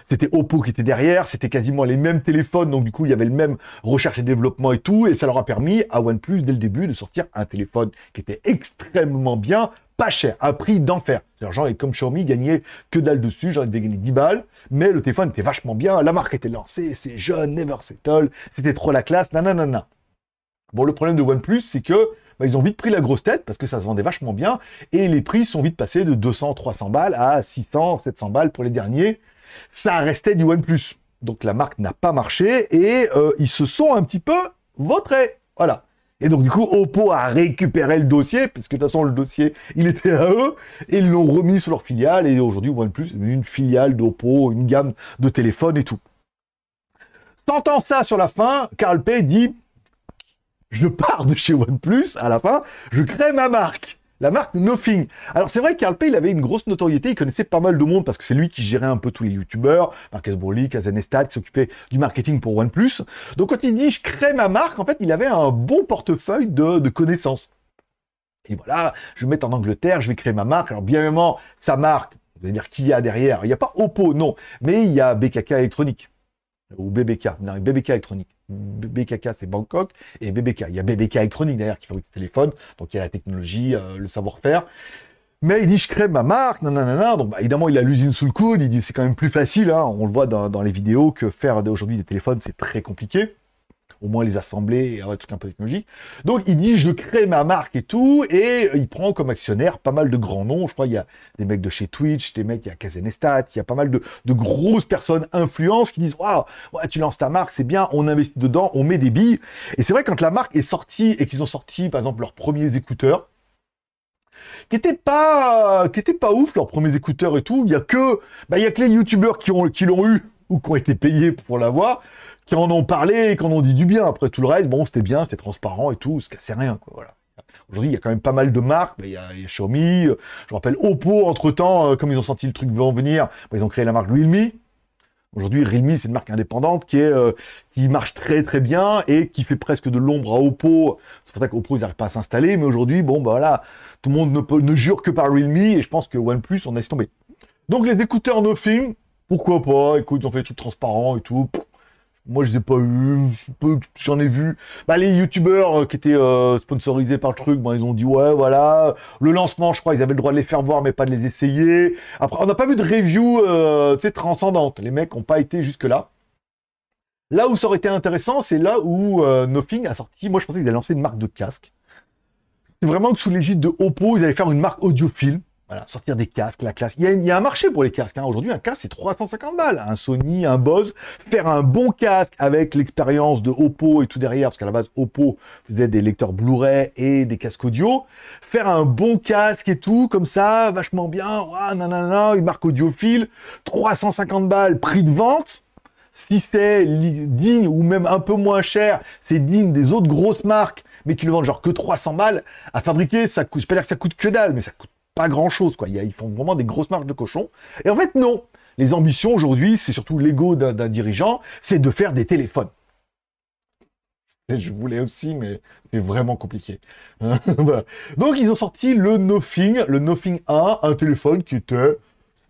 C'était Oppo qui était derrière, c'était quasiment les mêmes téléphones, donc du coup il y avait le même recherche et développement et tout, et ça leur a permis à OnePlus dès le début de sortir un téléphone qui était extrêmement bien, pas cher, à prix d'enfer. L'argent genre comme Xiaomi gagnait que dalle dessus, j'en devait gagné 10 balles, mais le téléphone était vachement bien, la marque était lancée, c'est jeune, never settle, c'était trop la classe, nanana. Bon, le problème de OnePlus, c'est que bah, ils ont vite pris la grosse tête parce que ça se vendait vachement bien et les prix sont vite passés de 200, 300 balles à 600, 700 balles pour les derniers. Ça restait du OnePlus. Donc la marque n'a pas marché et euh, ils se sont un petit peu vautrés. Voilà. Et donc du coup, Oppo a récupéré le dossier, parce que de toute façon le dossier, il était à eux, et ils l'ont remis sur leur filiale, et aujourd'hui OnePlus est une filiale d'Oppo, une gamme de téléphones et tout. T'entends ça sur la fin, Carl Pay dit je pars de chez OnePlus à la fin, je crée ma marque. La marque Nothing. Alors c'est vrai qu'Alpe, il avait une grosse notoriété, il connaissait pas mal de monde parce que c'est lui qui gérait un peu tous les youtubeurs, Marcus Broly, Kazanestat, qui s'occupait du marketing pour OnePlus. Donc quand il dit je crée ma marque, en fait il avait un bon portefeuille de, connaissances. Et voilà, je vais mettre en Angleterre, je vais créer ma marque. Alors bien évidemment, sa marque, vous allez dire qui y a derrière, il n'y a pas Oppo, non, mais il y a BKK électronique ou BBK, non, BBK électronique. BKK, c'est Bangkok, et BBK. Il y a BBK électronique derrière qui fabrique des téléphones, donc il y a la technologie, euh, le savoir-faire. Mais il dit, je crée ma marque, nanana. Donc, bah, évidemment, il a l'usine sous le coude. Il dit, c'est quand même plus facile. Hein. On le voit dans les vidéos que faire aujourd'hui des téléphones, c'est très compliqué au moins les assemblées, et avoir un peu technologique. Donc il dit je crée ma marque et tout, et euh, il prend comme actionnaire pas mal de grands noms. Je crois qu'il y a des mecs de chez Twitch, des mecs, il y a Kazenestat, il y a pas mal de, grosses personnes influences, qui disent Waouh, tu lances ta marque, c'est bien, on investit dedans, on met des billes. Et c'est vrai quand la marque est sortie et qu'ils ont sorti par exemple leurs premiers écouteurs, qui n'étaient pas qui pas ouf leurs premiers écouteurs et tout il y a que bah, il a que les youtubeurs qui ont qui l'ont eu ou qui ont été payés pour l'avoir qui en ont parlé et qui en ont dit du bien. Après tout le reste, bon, c'était bien, c'était transparent et tout, ce c'est rien, quoi, voilà. Aujourd'hui, il y a quand même pas mal de marques. Il y, a, Xiaomi, euh, je rappelle Oppo, entre-temps, euh, comme ils ont senti le truc venir, bah, ils ont créé la marque Realme. Aujourd'hui, Realme, c'est une marque indépendante qui, est, euh, qui marche très très bien et qui fait presque de l'ombre à Oppo. C'est pour ça qu'Oppo, ils n'arrivent pas à s'installer. Mais aujourd'hui, bon, bah voilà, tout le monde ne, ne jure que par Realme et je pense que OnePlus, on est tombé. Donc les écouteurs Nothing, pourquoi pas Écoute, ils ont fait des transparent et tout. Moi, je les ai pas eu. J'en ai vu. Bah, les youtubeurs euh, qui étaient euh, sponsorisés par le truc, bah, ils ont dit ouais, voilà. Le lancement, je crois, ils avaient le droit de les faire voir, mais pas de les essayer. Après, on n'a pas vu de review c'est euh, transcendante. Les mecs n'ont pas été jusque-là. Là où ça aurait été intéressant, c'est là où Nothing a sorti. Moi, je pensais qu'il allaient lancer une marque de casque. C'est vraiment que sous l'égide de Oppo, ils allaient faire une marque audiophile sortir des casques, la classe. Il y a, il un marché pour les casques. Hein. Aujourd'hui, un casque, c'est 350 balles. Un Sony, un Bose. Faire un bon casque avec l'expérience de Oppo et tout derrière, parce qu'à la base, Oppo, vous des lecteurs Blu-ray et des casques audio. Faire un bon casque et tout, comme ça, vachement bien. non nanana, une marque audiophile. 350 balles, prix de vente si c'est digne ou même un peu moins cher, c'est digne des autres grosses marques, mais qui le vendent genre que 300 balles, à fabriquer, ça coûte, pas dire que ça coûte que dalle, mais ça coûte pas grand-chose, quoi. Ils font vraiment des grosses marges de cochon. Et en fait, non. Les ambitions aujourd'hui, c'est surtout l'ego d'un dirigeant, c'est de faire des téléphones. Je voulais aussi, mais c'est vraiment compliqué. Donc ils ont sorti le Nothing, le Nothing 1, un téléphone qui était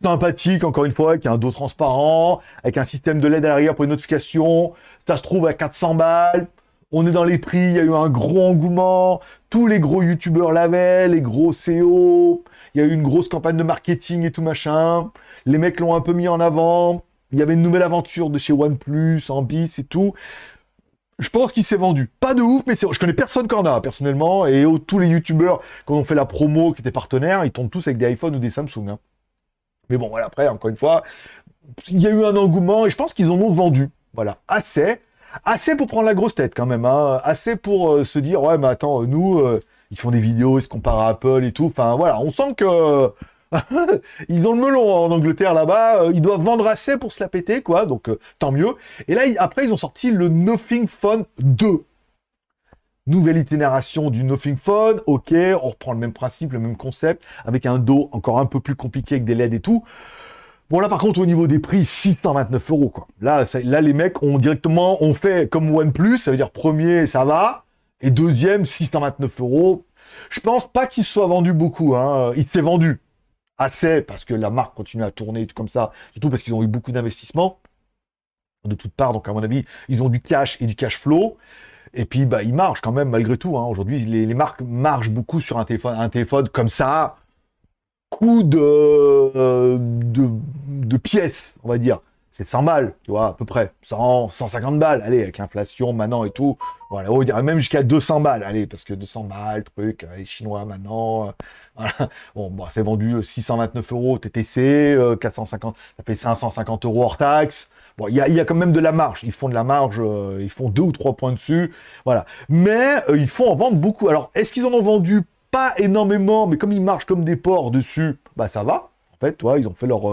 sympathique, encore une fois, avec un dos transparent, avec un système de LED à l'arrière pour les notifications. Ça se trouve à 400 balles. On est dans les prix, il y a eu un gros engouement. Tous les gros youtubeurs l'avaient, les gros CEO, il y a eu une grosse campagne de marketing et tout machin. Les mecs l'ont un peu mis en avant. Il y avait une nouvelle aventure de chez OnePlus, en bis et tout. Je pense qu'il s'est vendu. Pas de ouf, mais je connais personne qu'en a, personnellement. Et tous les youtubeurs, qui ont fait la promo, qui étaient partenaires, ils tombent tous avec des iPhones ou des Samsung. Hein. Mais bon, voilà, après, encore une fois, il y a eu un engouement et je pense qu'ils en ont vendu. Voilà, assez. Assez pour prendre la grosse tête quand même. Hein. Assez pour euh, se dire, ouais, mais attends, nous, euh, ils font des vidéos, ils se comparent à Apple et tout. Enfin, voilà, on sent que ils ont le melon en Angleterre là-bas. Euh, ils doivent vendre assez pour se la péter, quoi. Donc, euh, tant mieux. Et là, après, ils ont sorti le Nothing Phone 2. Nouvelle itinération du Nothing Phone. Ok, on reprend le même principe, le même concept, avec un dos encore un peu plus compliqué avec des LED et tout. Bon, là, par contre, au niveau des prix, 629 euros, quoi. Là, là, les mecs ont directement, on fait comme OnePlus, ça veut dire premier, ça va. Et deuxième, 629 euros. Je pense pas qu'il soit vendu beaucoup. Hein. Il s'est vendu assez parce que la marque continue à tourner comme ça, surtout parce qu'ils ont eu beaucoup d'investissements de toutes parts. Donc, à mon avis, ils ont du cash et du cash flow. Et puis, bah, ils marchent quand même malgré tout. Hein. Aujourd'hui, les, marques marchent beaucoup sur un téléphone, un téléphone comme ça, coup de, euh, de, de on va dire c'est 100 balles, tu vois, à peu près. 100, 150 balles, allez, avec l'inflation maintenant et tout. Voilà, on dirait même jusqu'à 200 balles, allez, parce que 200 balles, truc, euh, les Chinois maintenant. Euh, bon, bah, c'est vendu 629 euh, euros TTC, 450, ça fait 550 euros hors taxe. Bon, il y a, quand même de la marge. Ils font de la marge, ils font deux ou trois points dessus. Voilà. Mais ils font en vendre beaucoup. Alors, est-ce qu'ils en ont vendu pas énormément, mais comme ils marchent comme des porcs dessus, bah ça va. En fait, toi, ils ont fait leur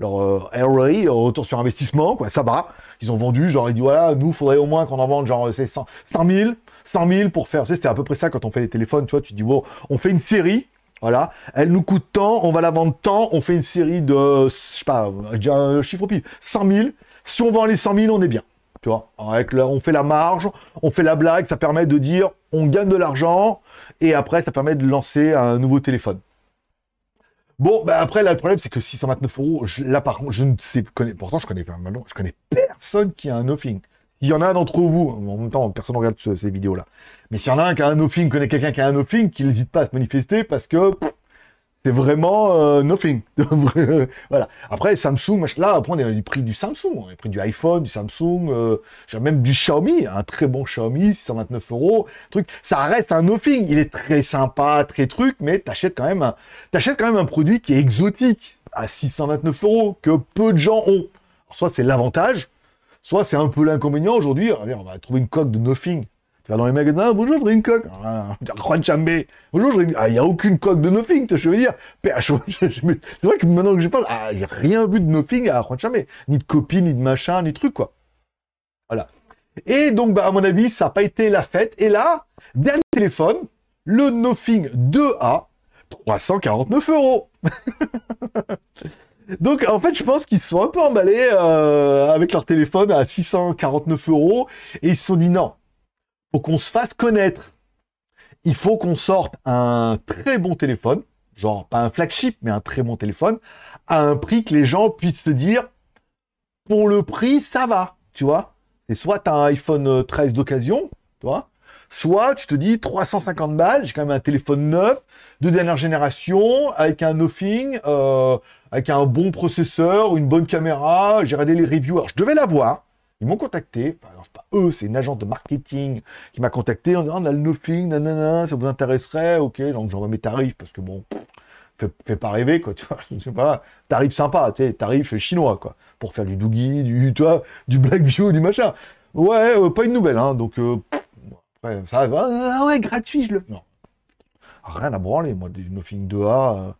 leur euh, ROI, euh, retour sur investissement, quoi, ça va. Ils ont vendu, genre, ils dit, voilà, nous, il faudrait au moins qu'on en vende, genre, euh, c'est 100, 000, 100 000 pour faire, c'était à peu près ça quand on fait les téléphones, tu vois, tu dis, bon on fait une série, voilà, elle nous coûte tant, on va la vendre tant, on fait une série de, je sais pas, déjà un chiffre au pire, 100 000, si on vend les 100 000, on est bien. Tu vois, avec on fait la marge, on fait la blague, ça permet de dire on gagne de l'argent et après ça permet de lancer un nouveau téléphone. Bon, bah après, là, le problème, c'est que 629 euros, je, là, par contre, je ne sais, connais, pourtant, je connais, pas, maintenant, je connais personne qui a un offing. Il y en a un d'entre vous, en même temps, personne ne regarde ces vidéos-là. Mais s'il y en a un qui a un offing, connaît quelqu'un qui a un offing, qu'il n'hésite pas à se manifester parce que c'est vraiment euh, nothing. voilà. Après, Samsung, là, après, on est du prix du Samsung, on hein. du iPhone, du Samsung, euh, j'ai même du Xiaomi, hein. un très bon Xiaomi, 629 euros. Truc. Ça reste un nothing. Il est très sympa, très truc, mais tu quand même quand même un produit qui est exotique à 629 euros, que peu de gens ont. soit c'est l'avantage, soit c'est un peu l'inconvénient aujourd'hui. On va trouver une coque de nothing dans les magasins, ah, bonjour, ouvrez une coque. Ah, bonjour, ah, il n'y a aucune coque de Nothing, je veux dire. C'est vrai que maintenant que je parle, j'ai rien vu de Nothing à Juan Chambé. Ni de copie, ni de machin, ni de truc, quoi. Voilà. Et donc, bah, à mon avis, ça n'a pas été la fête. Et là, dernier téléphone, le Nothing 2A, 349 euros. donc, en fait, je pense qu'ils sont un peu emballés euh, avec leur téléphone à 649 euros. Et ils se sont dit, non, faut qu'on se fasse connaître. Il faut qu'on sorte un très bon téléphone, genre pas un flagship, mais un très bon téléphone, à un prix que les gens puissent te dire, pour le prix, ça va, tu vois. C'est soit as un iPhone 13 euh, d'occasion, tu soit tu te dis 350 balles, j'ai quand même un téléphone neuf, de dernière génération, avec un nothing, euh, avec un bon processeur, une bonne caméra, j'ai regardé les reviews. Alors, je devais l'avoir, ils m'ont contacté, enfin, c'est pas eux, c'est une agence de marketing qui m'a contacté en disant ah, on a le nothing, ça vous intéresserait, ok, donc j'envoie mes tarifs parce que bon, fais pas rêver, quoi, tu vois, je sais pas, tarif sympa, tu sais, tarif chinois, quoi, pour faire du doogie, du, tu du black view, du machin. Ouais, euh, pas une nouvelle, hein, donc, euh, après, ça va, ah ouais, gratuit, je le. Non. Rien à branler, moi, des Nothing 2A. Euh,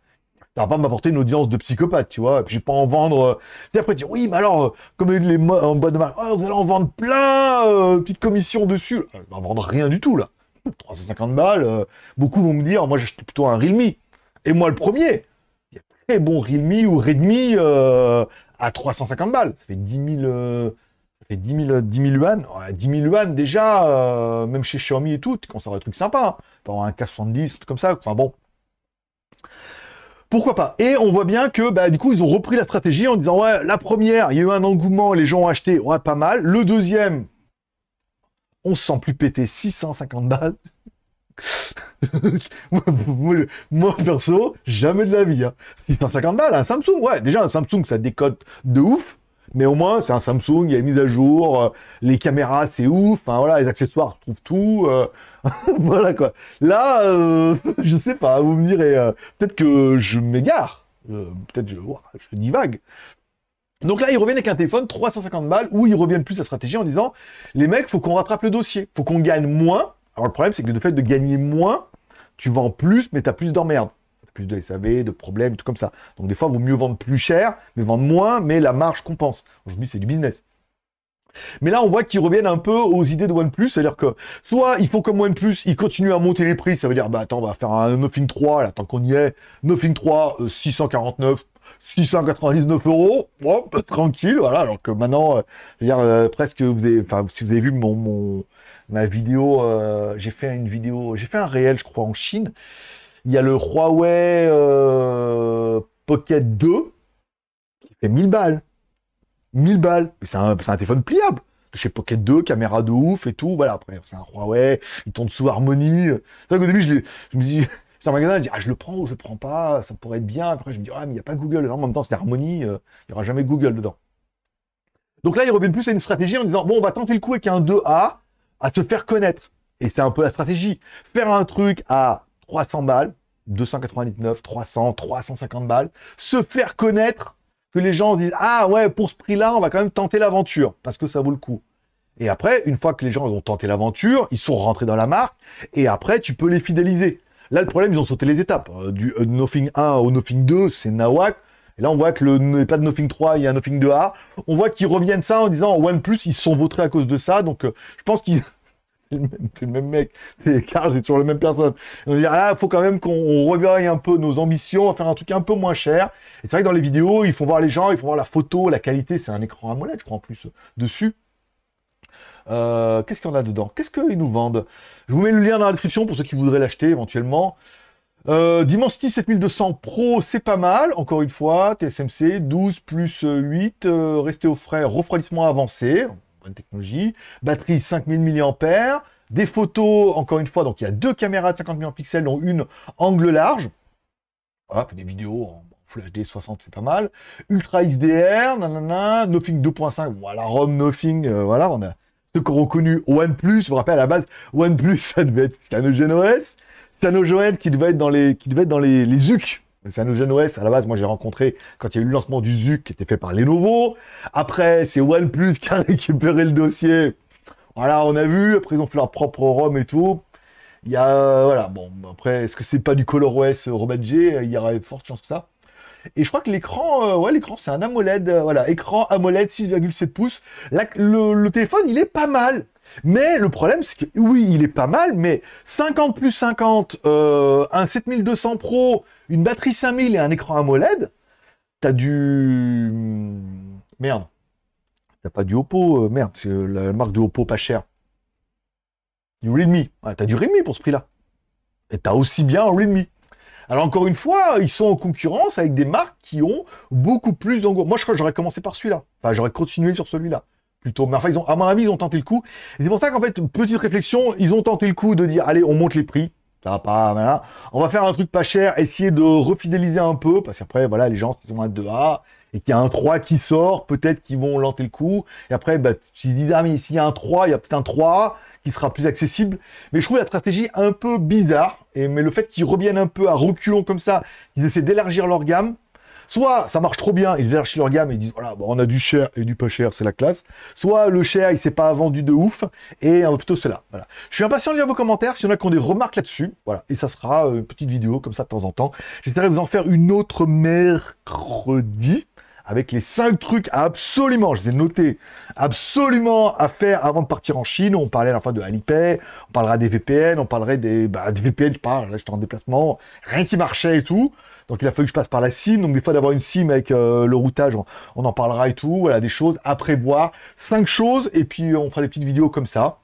ça va pas m'apporter une audience de psychopathe, tu vois. Et puis, je vais pas en vendre. Et euh. après, dis oui, mais alors, euh, comme les en bas de main, vous allez en vendre plein, euh, petite commission dessus. Je vais en vendre rien du tout, là. 350 balles. beaucoup vont me dire, moi, j'achète plutôt un Realme. Et moi, le premier. Il y a très bon Realme ou Redmi à 350 balles. Ça fait 10 000. ça 10 000, 10 000 yuan, 10 000 yuan déjà, même chez Xiaomi et tout, tu ça hein. un truc sympa, hein. un K70, comme ça, enfin bon, pourquoi pas Et on voit bien que bah, du coup ils ont repris la stratégie en disant ouais la première il y a eu un engouement, les gens ont acheté, ouais pas mal. Le deuxième, on se sent plus péter 650 balles. Moi perso, jamais de la vie. 650 hein. balles, un Samsung, ouais déjà un Samsung ça décote de ouf. Mais au moins, c'est un Samsung, il y a une mise à jour, euh, les caméras, c'est ouf, Enfin voilà, les accessoires, trouve tout. Euh, voilà quoi. Là, je euh, je sais pas, vous me direz, euh, peut-être que je m'égare, euh, peut-être je, je divague. Donc là, ils reviennent avec un téléphone 350 balles où ils reviennent plus à stratégie en disant les mecs, faut qu'on rattrape le dossier, faut qu'on gagne moins. Alors le problème, c'est que le fait de gagner moins, tu vends plus, mais tu as plus d'emmerdes plus de SAV, de problèmes, tout comme ça. Donc des fois, il vaut mieux vendre plus cher, mais vendre moins, mais la marge compense. Aujourd'hui, c'est du business. Mais là, on voit qu'ils reviennent un peu aux idées de OnePlus, c'est-à-dire que soit ils font comme OnePlus, ils continuent à monter les prix, ça veut dire, bah attends, on va faire un Nothing 3, là, tant qu'on y est, Nothing 3, 649, 699 euros, bah, tranquille, voilà, alors que maintenant, euh, je dire, euh, presque, vous si vous avez vu mon, ma vidéo, euh, j'ai fait une vidéo, j'ai fait un réel, je crois, en Chine, il y a le Huawei Pocket 2, qui fait 1000 balles, 1000 balles. Mais c'est un, téléphone pliable. Chez Pocket 2, caméra de ouf et tout. Voilà, après, c'est un Huawei, il tourne sous Harmony. C'est vrai qu'au début, je, je me dis, j'étais en magasin, je dis, ah, je le prends ou je le prends pas, ça pourrait être bien. Après, je me dis, ah, mais il n'y a pas Google. en même temps, c'est Harmony, euh, il n'y aura jamais Google dedans. Donc là, ils reviennent plus à une stratégie en disant, bon, on va tenter le coup avec un 2A à se faire connaître. Et c'est un peu la stratégie. Faire un truc à 300 balles, 299, 300, 350 balles, se faire connaître que les gens disent Ah ouais, pour ce prix-là, on va quand même tenter l'aventure, parce que ça vaut le coup. Et après, une fois que les gens ont tenté l'aventure, ils sont rentrés dans la marque, et après, tu peux les fidéliser. Là, le problème, ils ont sauté les étapes. Euh, du euh, Nothing 1 au Nothing 2, c'est Nawak. Et là, on voit que le pas de Nothing 3, il y a un Nothing 2A. On voit qu'ils reviennent ça en disant OnePlus, ils sont vautrés à cause de ça. Donc, euh, je pense qu'ils c'est le, même mec. C'est Carl, c'est toujours la même personne. Là, ah, faut quand même qu'on reverraille un peu nos ambitions, faire un truc un peu moins cher. Et c'est vrai que dans les vidéos, ils font voir les gens, ils font voir la photo, la qualité. C'est un écran AMOLED, je crois, en plus, dessus. Euh, qu'est-ce qu'il y en a dedans Qu'est-ce qu'ils nous vendent Je vous mets le lien dans la description pour ceux qui voudraient l'acheter éventuellement. Euh, Dimensity 7200 Pro, c'est pas mal. Encore une fois, TSMC 12 plus 8, euh, rester au frais, refroidissement avancé bonne technologie. Batterie 5000 mAh. Des photos, encore une fois, donc il y a deux caméras de 50 millions de pixels, dont une angle large. des vidéos en Full HD 60, c'est pas mal. Ultra XDR, nanana, Nothing 2.5, voilà, ROM Nothing, euh, voilà, on a ce qu'on reconnu OnePlus, je vous rappelle à la base, OnePlus, ça devait être Cyanogen OS, qui devait être dans les, qui devait être dans les, les c'est un nouveau jeune OS. À la base, moi, j'ai rencontré quand il y a eu le lancement du ZUC qui était fait par Lenovo. Après, c'est OnePlus qui a récupéré le dossier. Voilà, on a vu. Après, ils ont fait leur propre ROM et tout. Il y a, euh, voilà, bon, après, est-ce que c'est pas du ColorOS euh, G, euh, Il y aurait forte chance que ça. Et je crois que l'écran, ouais, l'écran, c'est un AMOLED. voilà, écran AMOLED 6,7 pouces. le téléphone, il est pas mal. Mais le problème, c'est que oui, il est pas mal, mais 50 plus 50, euh, un 7200 Pro, une batterie 5000 et un écran AMOLED, t'as du... Hmm, merde. T'as pas du Oppo, euh, merde, c'est la marque de Oppo pas chère. Du Realme. t'as du Realme pour ce prix-là. Et t'as aussi bien un Realme. Alors encore une fois, ils sont en concurrence avec des marques qui ont beaucoup plus d'engouement. Moi, je crois que j'aurais commencé par celui-là. Enfin, j'aurais continué sur celui-là plutôt. Mais enfin, ils ont, à mon avis, ils ont tenté le coup. C'est pour ça qu'en fait, petite réflexion, ils ont tenté le coup de dire, allez, on monte les prix. Ça va pas, voilà. On va faire un truc pas cher, essayer de refidéliser un peu, parce qu'après, voilà, les gens sont à 2A, et qu'il y a un 3 qui sort, peut-être qu'ils vont lenter le coup. Et après, bah, tu dis, ah, mais s'il y a un 3, il y a peut-être un 3 qui sera plus accessible. Mais je trouve la stratégie un peu bizarre, et, mais le fait qu'ils reviennent un peu à reculons comme ça, ils essaient d'élargir leur gamme, Soit ça marche trop bien, ils cherchent leur gamme et disent voilà, bon, on a du cher et du pas cher, c'est la classe. Soit le cher, il s'est pas vendu de ouf et on euh, va plutôt cela. Voilà. Je suis impatient de lire vos commentaires, s'il y en a qui ont des remarques là-dessus. Voilà, et ça sera euh, une petite vidéo comme ça de temps en temps. J'essaierai de vous en faire une autre mercredi avec les cinq trucs absolument, je les ai notés, absolument à faire avant de partir en Chine. On parlait à la fin de Alipay, on parlera des VPN, on parlerait des, bah, des VPN, je parle, là j'étais en déplacement, rien qui marchait et tout. Donc il a fallu que je passe par la SIM. Donc des fois d'avoir une SIM avec euh, le routage, on, en parlera et tout. Voilà, des choses à prévoir. Cinq choses et puis euh, on fera des petites vidéos comme ça,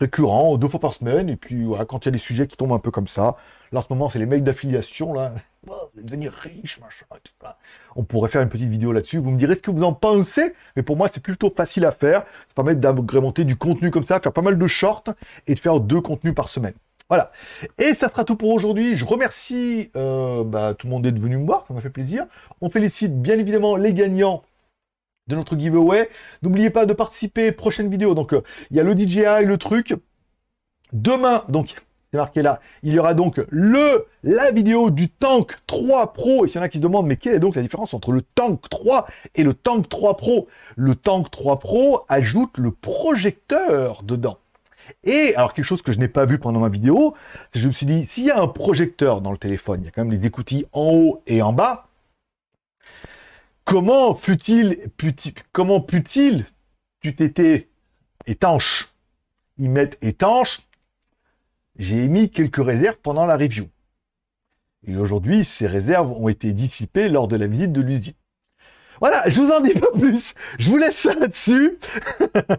récurrents, deux fois par semaine. Et puis voilà, quand il y a des sujets qui tombent un peu comme ça. Là en ce moment c'est les mails d'affiliation là. Oh, devenir riche, machin, On pourrait faire une petite vidéo là-dessus. Vous me direz ce que vous en pensez, mais pour moi, c'est plutôt facile à faire. Ça permet d'agrémenter du contenu comme ça, faire pas mal de shorts et de faire deux contenus par semaine. Voilà. Et ça sera tout pour aujourd'hui. Je remercie euh, bah, tout le monde d'être venu me voir, ça m'a fait plaisir. On félicite bien évidemment les gagnants de notre giveaway. N'oubliez pas de participer, prochaine vidéo. Donc, euh, il y a le DJI, le truc. Demain, donc, c'est marqué là, il y aura donc le, la vidéo du Tank 3 Pro. Et s'il y en a qui se demandent, mais quelle est donc la différence entre le Tank 3 et le Tank 3 Pro Le Tank 3 Pro ajoute le projecteur dedans. Et alors quelque chose que je n'ai pas vu pendant ma vidéo, c'est que je me suis dit, s'il y a un projecteur dans le téléphone, il y a quand même les écoutilles en haut et en bas, comment fut-il, comment put-il, tu t'étais étanche y mettre étanche, j'ai émis quelques réserves pendant la review. Et aujourd'hui, ces réserves ont été dissipées lors de la visite de l'usine. Voilà, je vous en dis pas plus. Je vous laisse ça là-dessus.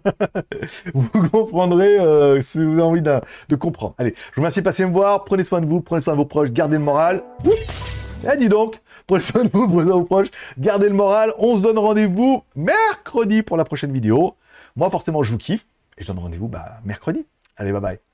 vous comprendrez euh, si vous avez envie de, de comprendre. Allez, je vous remercie de passer me voir. Prenez soin de vous, prenez soin de vos proches, gardez le moral. Eh, dis donc, prenez soin de vous, prenez soin de vos proches, gardez le moral. On se donne rendez-vous mercredi pour la prochaine vidéo. Moi, forcément, je vous kiffe et je donne rendez-vous bah, mercredi. Allez, bye bye.